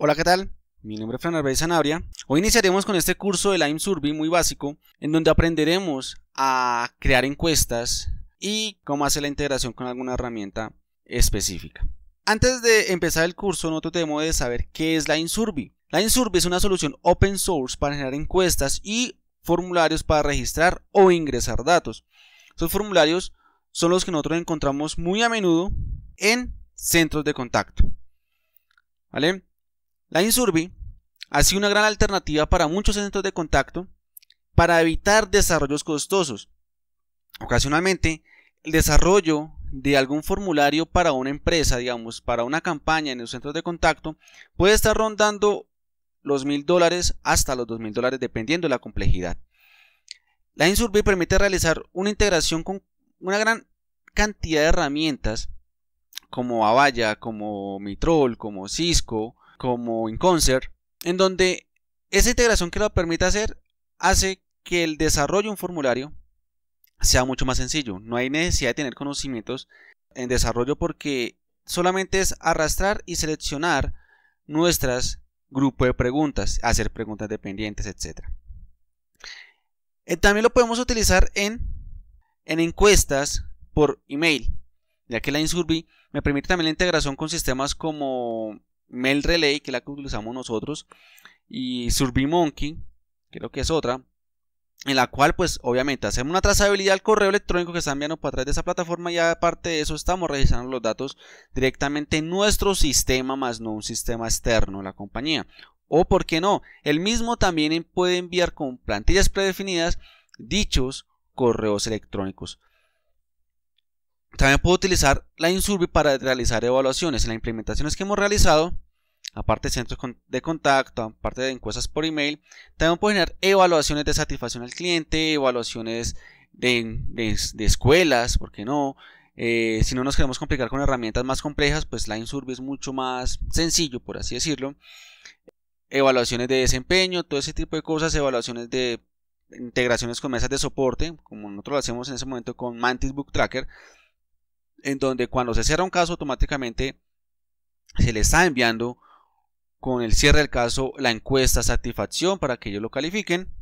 Hola, ¿qué tal? Mi nombre es Fran Arbey Sanabria. Hoy iniciaremos con este curso de LimeSurvey, Survey muy básico, en donde aprenderemos a crear encuestas y cómo hacer la integración con alguna herramienta específica. Antes de empezar el curso, no temo de saber qué es la Survey. La Survey es una solución open source para generar encuestas y formularios para registrar o ingresar datos. Estos formularios son los que nosotros encontramos muy a menudo en centros de contacto. ¿Vale? La Insurbi ha sido una gran alternativa para muchos centros de contacto para evitar desarrollos costosos. Ocasionalmente, el desarrollo de algún formulario para una empresa, digamos, para una campaña en los centros de contacto, puede estar rondando los mil dólares hasta los dos mil dólares, dependiendo de la complejidad. La Insurvi permite realizar una integración con una gran cantidad de herramientas como Avaya, como Mitrol, como Cisco, como en Concert, en donde esa integración que lo permite hacer hace que el desarrollo de un formulario sea mucho más sencillo. No hay necesidad de tener conocimientos en desarrollo porque solamente es arrastrar y seleccionar nuestras grupos de preguntas, hacer preguntas dependientes, etc. Eh, también lo podemos utilizar en, en encuestas por email, ya que la Insurbi me permite también la integración con sistemas como Mail Relay, que es la que utilizamos nosotros, y SurveyMonkey, creo que es otra, en la cual pues obviamente hacemos una trazabilidad al correo electrónico que está enviando para atrás de esa plataforma y aparte de eso estamos registrando los datos directamente en nuestro sistema más no un sistema externo de la compañía o por qué no el mismo también puede enviar con plantillas predefinidas dichos correos electrónicos también puedo utilizar la Insurvi para realizar evaluaciones. En las implementaciones que hemos realizado, aparte de centros de contacto, aparte de encuestas por email, también puedo generar evaluaciones de satisfacción al cliente, evaluaciones de, escuelas, ¿por qué no? Eh, si no nos queremos complicar con herramientas más complejas, pues la Insurvi es mucho más sencillo, por así decirlo. Evaluaciones de desempeño, todo ese tipo de cosas, evaluaciones de integraciones con mesas de soporte, como nosotros lo hacemos en ese momento con Mantis Book Tracker, en donde cuando se cierra un caso automáticamente se le está enviando con el cierre del caso la encuesta satisfacción para que ellos lo califiquen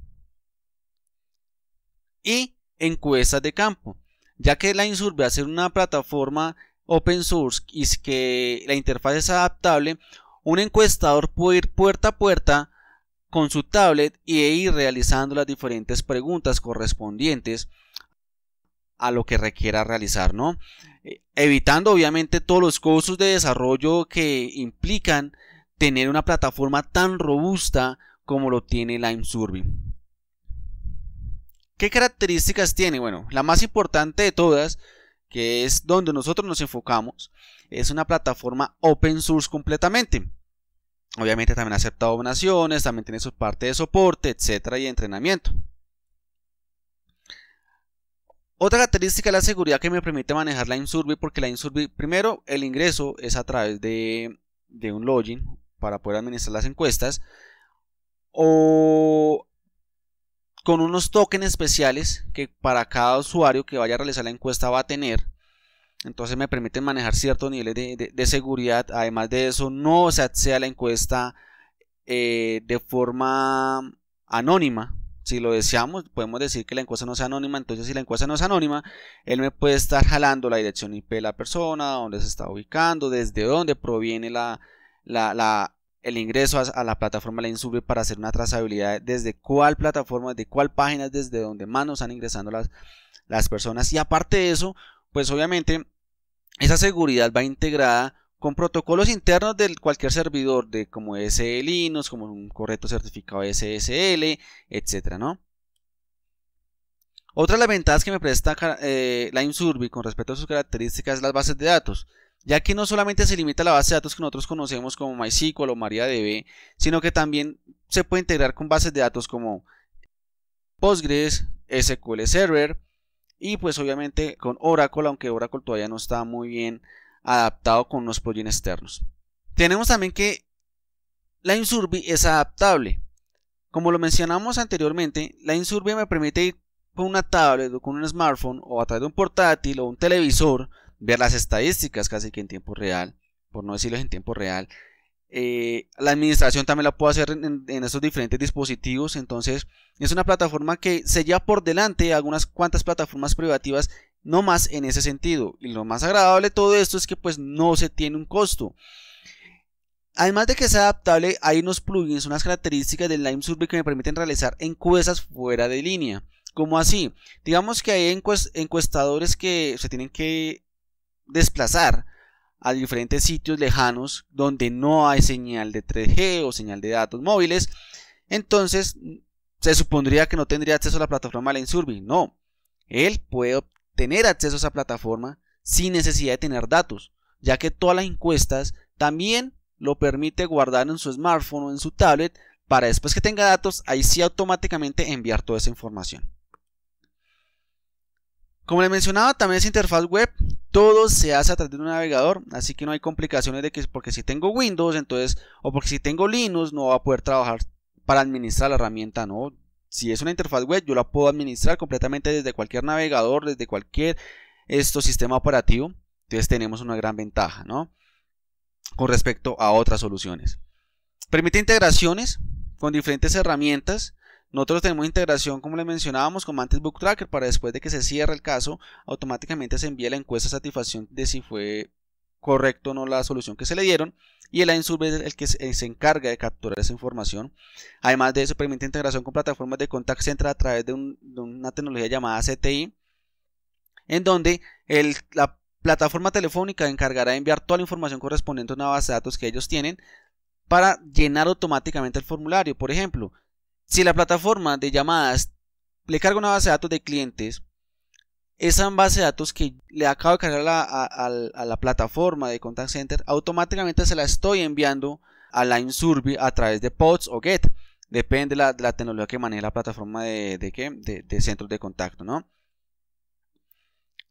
y encuestas de campo ya que la insurve va a ser una plataforma open source y que la interfaz es adaptable un encuestador puede ir puerta a puerta con su tablet y e ir realizando las diferentes preguntas correspondientes a lo que requiera realizar, ¿no? evitando obviamente todos los costos de desarrollo que implican tener una plataforma tan robusta como lo tiene Lime Survey. ¿Qué características tiene? Bueno, la más importante de todas, que es donde nosotros nos enfocamos, es una plataforma open source completamente. Obviamente también acepta donaciones, también tiene su parte de soporte, etcétera, y entrenamiento. Otra característica es la seguridad que me permite manejar la Insurby porque la Insurby, primero, el ingreso es a través de, un login para poder administrar las encuestas, o con unos tokens especiales que para cada usuario que vaya a realizar la encuesta va a tener. Entonces me permiten manejar ciertos niveles de, seguridad. Además de eso, no se accede a la encuesta eh, de forma anónima, si lo deseamos, podemos decir que la encuesta no sea anónima. Entonces, si la encuesta no es anónima, él me puede estar jalando la dirección IP de la persona, dónde se está ubicando, desde dónde proviene el ingreso a, la plataforma la Insube para hacer una trazabilidad desde cuál plataforma, desde cuál página, desde dónde más nos están ingresando las personas. Y aparte de eso, pues obviamente esa seguridad va integrada con protocolos internos de cualquier servidor, de como es e Linux, como un correcto certificado SSL, etcétera, ¿no? Otra de las ventajas que me presta eh, LimeSurvey con respecto a sus características es las bases de datos, ya que no solamente se limita a la base de datos que nosotros conocemos como MySQL o MariaDB, sino que también se puede integrar con bases de datos como Postgres, SQL Server y pues obviamente con Oracle, aunque Oracle todavía no está muy bien adaptado con unos plugins externos. Tenemos también que la Insurbi es adaptable. Como lo mencionamos anteriormente, la Insurbi me permite ir con una tablet o con un smartphone o a través de un portátil o un televisor, ver las estadísticas casi que en tiempo real, por no decirlo en tiempo real. Eh, la administración también la puedo hacer en, esos estos diferentes dispositivos. Entonces, es una plataforma que se lleva por delante algunas cuantas plataformas privativas no más en ese sentido. Y lo más agradable de todo esto es que pues no se tiene un costo. Además de que sea adaptable, hay unos plugins, unas características del Lime Survey que me permiten realizar encuestas fuera de línea. Como así, digamos que hay encuestadores que se tienen que desplazar a diferentes sitios lejanos donde no hay señal de 3G o señal de datos móviles. Entonces, se supondría que no tendría acceso a la plataforma Lime Survey. No, él puede tener acceso a esa plataforma sin necesidad de tener datos, ya que todas las encuestas también lo permite guardar en su smartphone o en su tablet para después que tenga datos, ahí sí automáticamente enviar toda esa información. Como les mencionaba, también es interfaz web, todo se hace a través de un navegador, así que no hay complicaciones de que porque si tengo Windows, entonces, o porque si tengo Linux, no va a poder trabajar para administrar la herramienta, no, si es una interfaz web, yo la puedo administrar completamente desde cualquier navegador, desde cualquier esto, sistema operativo. Entonces tenemos una gran ventaja, ¿no? Con respecto a otras soluciones. Permite integraciones con diferentes herramientas. Nosotros tenemos integración, como le mencionábamos, con Mantis Book Tracker para después de que se cierre el caso, automáticamente se envía la encuesta de satisfacción de si fue correcto o no la solución que se le dieron. Y el ANSURB es el que eh, se encarga de capturar esa información. Además de eso, permite integración con plataformas de contact center a través de, una tecnología llamada CTI, en donde la plataforma telefónica encargará de enviar toda la información correspondiente a una base de datos que ellos tienen para llenar automáticamente el formulario. Por ejemplo, si la plataforma de llamadas le carga una base de datos de clientes esa base de datos que le acabo de cargar a, la plataforma de Contact Center, automáticamente se la estoy enviando a la Survey a través de PODS o GET. Depende de la, tecnología que maneje la plataforma de, de, de, centros de contacto. ¿no?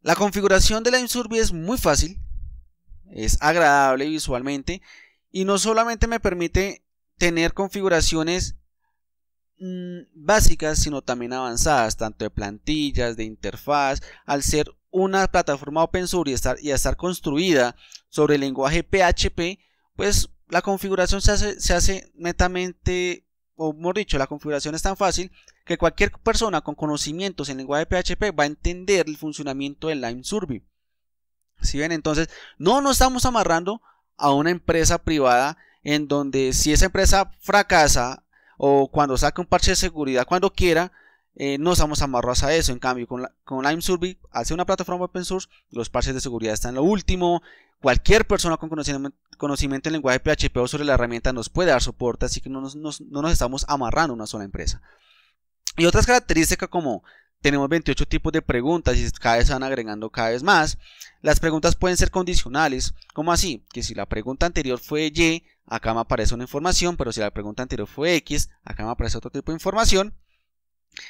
La configuración de la Survey es muy fácil, es agradable visualmente y no solamente me permite tener configuraciones Mm, básicas, sino también avanzadas, tanto de plantillas, de interfaz, al ser una plataforma open source y estar, y estar construida sobre el lenguaje PHP, pues la configuración se hace, se hace netamente, o mejor dicho, la configuración es tan fácil que cualquier persona con conocimientos en lenguaje PHP va a entender el funcionamiento del Lime Survey. Si ven, entonces, no nos estamos amarrando a una empresa privada en donde si esa empresa fracasa o cuando saque un parche de seguridad cuando quiera, eh, no estamos amarros a eso. En cambio, con, la, con Lime Survey, una plataforma open source, los parches de seguridad están en lo último. Cualquier persona con conocimiento, en lenguaje PHP o sobre la herramienta nos puede dar soporte, así que no nos, no nos estamos amarrando a una sola empresa. Y otras características como tenemos 28 tipos de preguntas y cada vez se van agregando cada vez más. Las preguntas pueden ser condicionales, como así, que si la pregunta anterior fue Y, acá me aparece una información, pero si la pregunta anterior fue X, acá me aparece otro tipo de información.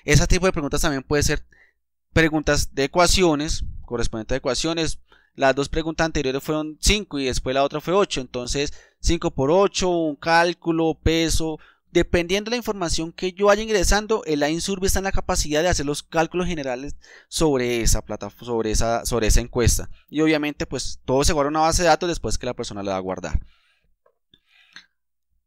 Ese tipo de preguntas también puede ser preguntas de ecuaciones, correspondientes a ecuaciones. Las dos preguntas anteriores fueron 5 y después la otra fue 8. Entonces, 5 por 8, un cálculo, peso. Dependiendo de la información que yo vaya ingresando, el INSURB está en la capacidad de hacer los cálculos generales sobre esa plataforma, sobre esa, sobre esa encuesta. Y obviamente, pues todo se guarda en una base de datos después que la persona la va a guardar.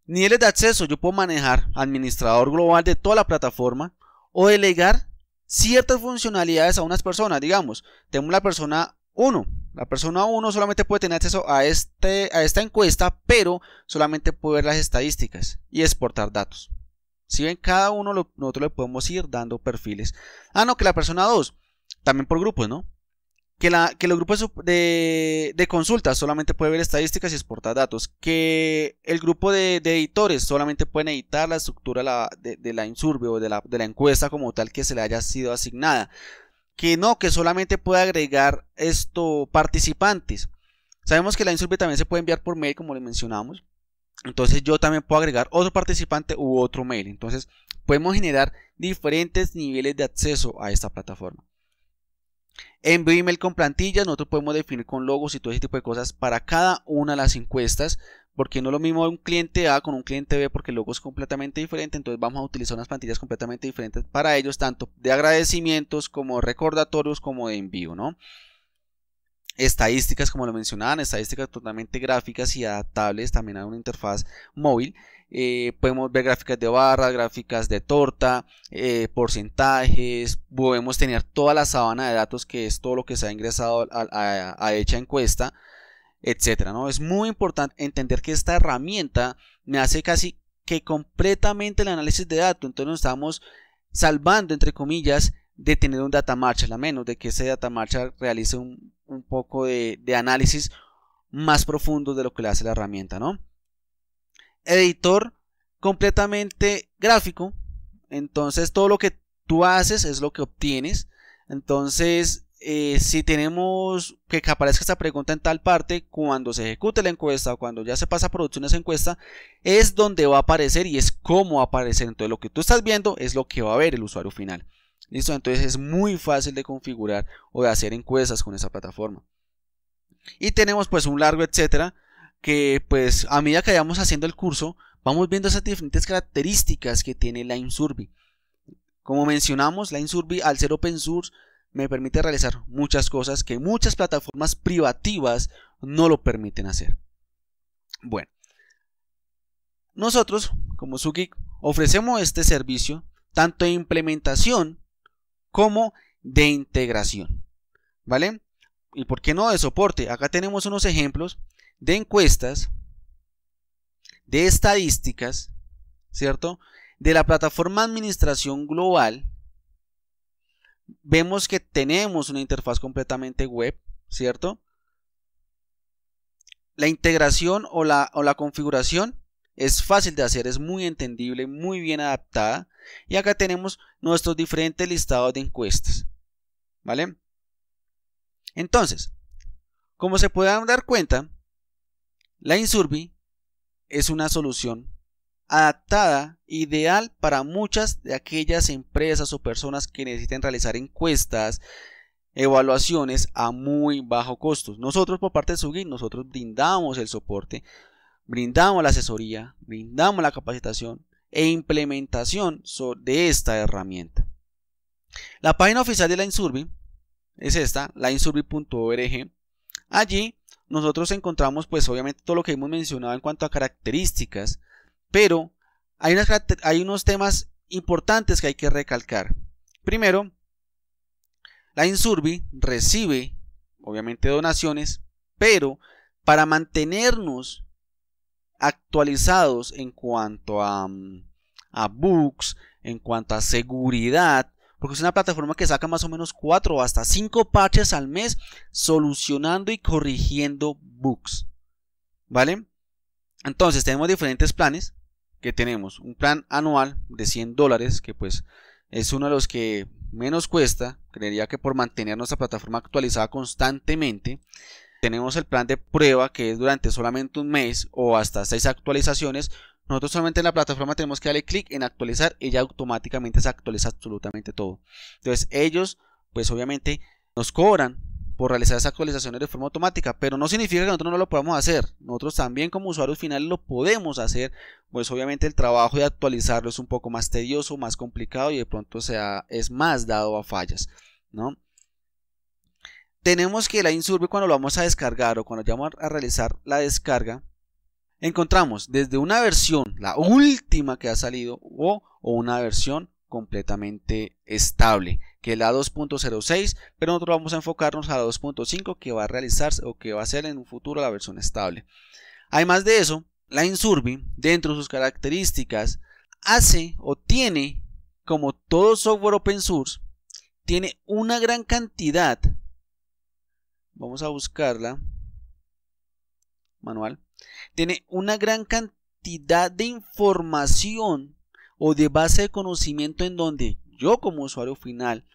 Niveles de acceso. Yo puedo manejar administrador global de toda la plataforma o delegar ciertas funcionalidades a unas personas. Digamos, tengo la persona 1. La persona 1 solamente puede tener acceso a, este, a esta encuesta, pero solamente puede ver las estadísticas y exportar datos. Si ven, cada uno nosotros le podemos ir dando perfiles. Ah, no, que la persona 2, también por grupos, ¿no? que, la, los grupos de, consultas solamente puede ver estadísticas y exportar datos, que el grupo de, editores solamente pueden editar la estructura de, la insurbe o de la, encuesta como tal que se le haya sido asignada, que no, que solamente puede agregar estos participantes. Sabemos que la insurbe también se puede enviar por mail, como le mencionamos. Entonces yo también puedo agregar otro participante u otro mail. Entonces podemos generar diferentes niveles de acceso a esta plataforma. En email con plantillas nosotros podemos definir con logos y todo ese tipo de cosas para cada una de las encuestas porque no es lo mismo un cliente A con un cliente B porque el logo es completamente diferente, entonces vamos a utilizar unas plantillas completamente diferentes para ellos, tanto de agradecimientos como recordatorios como de envío, ¿no? estadísticas, como lo mencionaban, estadísticas totalmente gráficas y adaptables también a una interfaz móvil. Eh, podemos ver gráficas de barra, gráficas de torta, eh, porcentajes, podemos tener toda la sabana de datos que es todo lo que se ha ingresado a, a, hecha encuesta, etcétera. ¿no? Es muy importante entender que esta herramienta me hace casi que completamente el análisis de datos, entonces nos estamos salvando, entre comillas, de tener un data marcha, la menos de que ese data marcha realice un un poco de, análisis más profundo de lo que le hace la herramienta, ¿no? Editor completamente gráfico. Entonces todo lo que tú haces es lo que obtienes. Entonces, eh, si tenemos que, aparezca esta pregunta en tal parte, cuando se ejecute la encuesta o cuando ya se pasa a producción esa encuesta, es donde va a aparecer y es cómo va a aparecer. Entonces lo que tú estás viendo es lo que va a ver el usuario final. ¿Listo? Entonces es muy fácil de configurar o de hacer encuestas con esa plataforma. Y tenemos pues un largo etcétera que pues a medida que vayamos haciendo el curso vamos viendo esas diferentes características que tiene la Insurbi. Como mencionamos, la Insurbi al ser open source me permite realizar muchas cosas que muchas plataformas privativas no lo permiten hacer. Bueno, nosotros como Suki ofrecemos este servicio tanto de implementación como de integración. ¿Vale? ¿Y por qué no de soporte? Acá tenemos unos ejemplos de encuestas, de estadísticas, ¿cierto? De la plataforma Administración Global. Vemos que tenemos una interfaz completamente web, ¿cierto? La integración o la, o la configuración es fácil de hacer, es muy entendible, muy bien adaptada. Y acá tenemos nuestros diferentes listados de encuestas. ¿Vale? Entonces, como se pueden dar cuenta, la Insurbi es una solución adaptada, ideal para muchas de aquellas empresas o personas que necesiten realizar encuestas, evaluaciones a muy bajo costo. Nosotros por parte de SUGI, nosotros brindamos el soporte brindamos la asesoría, brindamos la capacitación e implementación de esta herramienta. La página oficial de la Insurbi es esta, lainsurbi.org. Allí nosotros encontramos pues obviamente todo lo que hemos mencionado en cuanto a características, pero hay, hay unos temas importantes que hay que recalcar. Primero, la Insurbi recibe obviamente donaciones, pero para mantenernos actualizados en cuanto a, mm, books, en cuanto a seguridad, porque es una plataforma que saca más o menos 4 o hasta 5 parches al mes solucionando y corrigiendo books, ¿Vale? Entonces tenemos diferentes planes que tenemos. Un plan anual de 100 dólares, que pues es uno de los que menos cuesta, creería que por mantener nuestra plataforma actualizada constantemente tenemos el plan de prueba que es durante solamente un mes o hasta seis actualizaciones, nosotros solamente en la plataforma tenemos que darle clic en actualizar y ya automáticamente se actualiza absolutamente todo. Entonces ellos, pues obviamente, nos cobran por realizar esas actualizaciones de forma automática, pero no significa que nosotros no lo podamos hacer. Nosotros también como usuarios finales lo podemos hacer, pues obviamente el trabajo de actualizarlo es un poco más tedioso, más complicado y de pronto sea, es más dado a fallas, ¿no? tenemos que la insurbe cuando lo vamos a descargar o cuando ya vamos a realizar la descarga, encontramos desde una versión, la última que ha salido, o, o una versión completamente estable, que es la 2.06, pero nosotros vamos a enfocarnos a la 2.5 que va a realizarse o que va a ser en un futuro la versión estable. Además de eso, la Insurbi, dentro de sus características, hace o tiene, como todo software open source, tiene una gran cantidad Vamos a buscarla. Manual. Tiene una gran cantidad de información o de base de conocimiento en donde yo como usuario final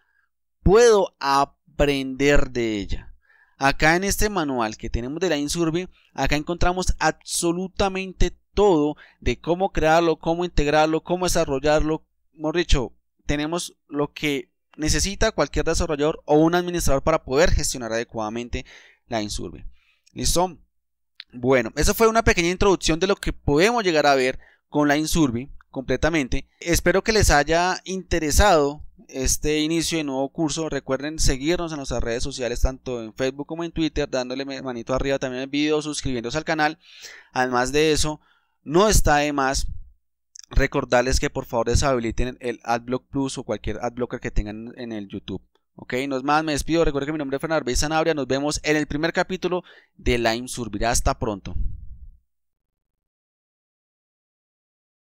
puedo aprender de ella. Acá en este manual que tenemos de la Insurbe, acá encontramos absolutamente todo de cómo crearlo, cómo integrarlo, cómo desarrollarlo. Hemos dicho, tenemos lo que necesita cualquier desarrollador o un administrador para poder gestionar adecuadamente la Insurvi. ¿Listo? Bueno, eso fue una pequeña introducción de lo que podemos llegar a ver con la Insurbi completamente. Espero que les haya interesado este inicio de nuevo curso. Recuerden seguirnos en nuestras redes sociales, tanto en Facebook como en Twitter, dándole manito arriba también al video, suscribiéndose al canal. Además de eso, no está de más recordarles que por favor deshabiliten el AdBlock Plus o cualquier adblocker que tengan en el YouTube. Ok, no es más, me despido. Recuerden que mi nombre es Fernando Sanabria. Nos vemos en el primer capítulo de Lime Survirá. Hasta pronto.